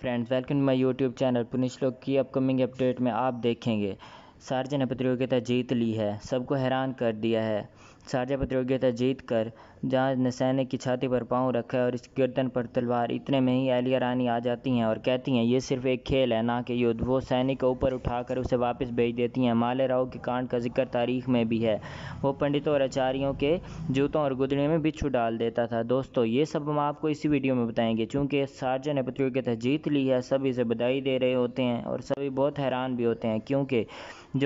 friends welcome my YouTube channel पुनिश लोक की अपकमिंग अपडेट में आप देखेंगे सार्जा ने प्रतियोगिता जीत ली है सबको हैरान कर दिया है साझा प्रतियोगिता जीत कर जहाँ सैनिक की छाती पर पाँव रखा है और इस गर्दन पर तलवार इतने में ही आलिया रानी आ जाती हैं और कहती हैं ये सिर्फ एक खेल है ना कि युद्ध वो सैनिक को ऊपर उठाकर उसे वापस भेज देती हैं माले राव के कांड का जिक्र तारीख में भी है वो पंडितों और आचार्यों के जूतों और गुदड़ियों में बिच्छू डाल देता था दोस्तों ये सब हम आपको इसी वीडियो में बताएंगे चूँकि सार्जा ने प्रतियोगिता जीत ली है सभी इसे बधाई दे रहे होते हैं और सभी बहुत हैरान भी होते हैं क्योंकि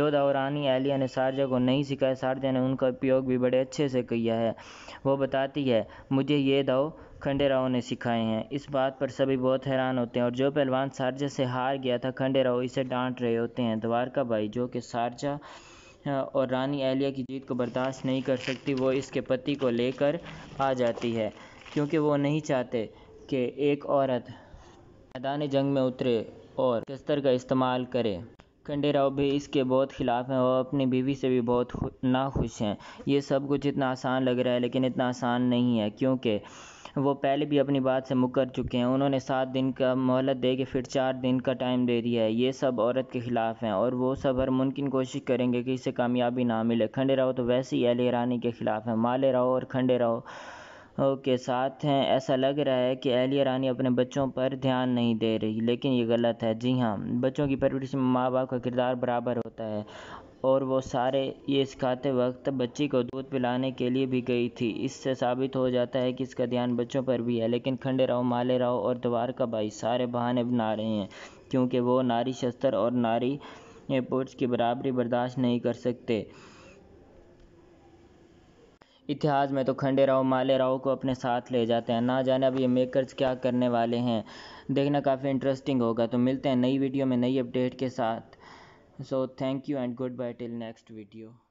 और रानी एलिया ने सार्जा को नहीं सिखाया सार्जा ने उनका उपयोग भी बड़े अच्छे से किया है वो बताती है मुझे ये दाव खंडेराव ने सिखाए हैं इस बात पर सभी बहुत हैरान होते हैं और जो पहलवान सारजा से हार गया था खंडेराव इसे डांट रहे होते हैं द्वारका भाई जो कि सारजा और रानी एलिया की जीत को बर्दाश्त नहीं कर सकती वो इसके पति को लेकर आ जाती है क्योंकि वो नहीं चाहते कि एक औरत मैदान जंग में उतरे और शस्त्र का इस्तेमाल करे राव भी इसके बहुत ख़िलाफ़ हैं और अपनी बीवी से भी बहुत नाखुश हैं ये सब कुछ इतना आसान लग रहा है लेकिन इतना आसान नहीं है क्योंकि वो पहले भी अपनी बात से मुकर चुके हैं उन्होंने सात दिन का मोहलत दे के फिर चार दिन का टाइम दे दिया है ये सब औरत के ख़िलाफ़ हैं और वो सब हर मुमकिन कोशिश करेंगे कि इसे कामयाबी ना मिले खंडे राव तो वैसे ही अली रानी के ख़िलाफ़ हैं माले राव और खंडे राव के साथ हैं ऐसा लग रहा है कि अहलिया रानी अपने बच्चों पर ध्यान नहीं दे रही लेकिन ये गलत है जी हाँ बच्चों की परवरिश में माँ बाप का किरदार बराबर होता है और वो सारे ये सिखाते वक्त बच्ची को दूध पिलाने के लिए भी गई थी इससे साबित हो जाता है कि इसका ध्यान बच्चों पर भी है लेकिन खंडे राव माले राव और द्वार का भाई सारे बहाने बना रहे हैं क्योंकि वो नारी शस्त्र और नारी पुरुष की बराबरी बर्दाश्त नहीं कर सकते इतिहास में तो खंडे राव माले राव को अपने साथ ले जाते हैं ना जाने अब ये मेकर्स क्या करने वाले हैं देखना काफ़ी इंटरेस्टिंग होगा तो मिलते हैं नई वीडियो में नई अपडेट के साथ so thank you and goodbye till next video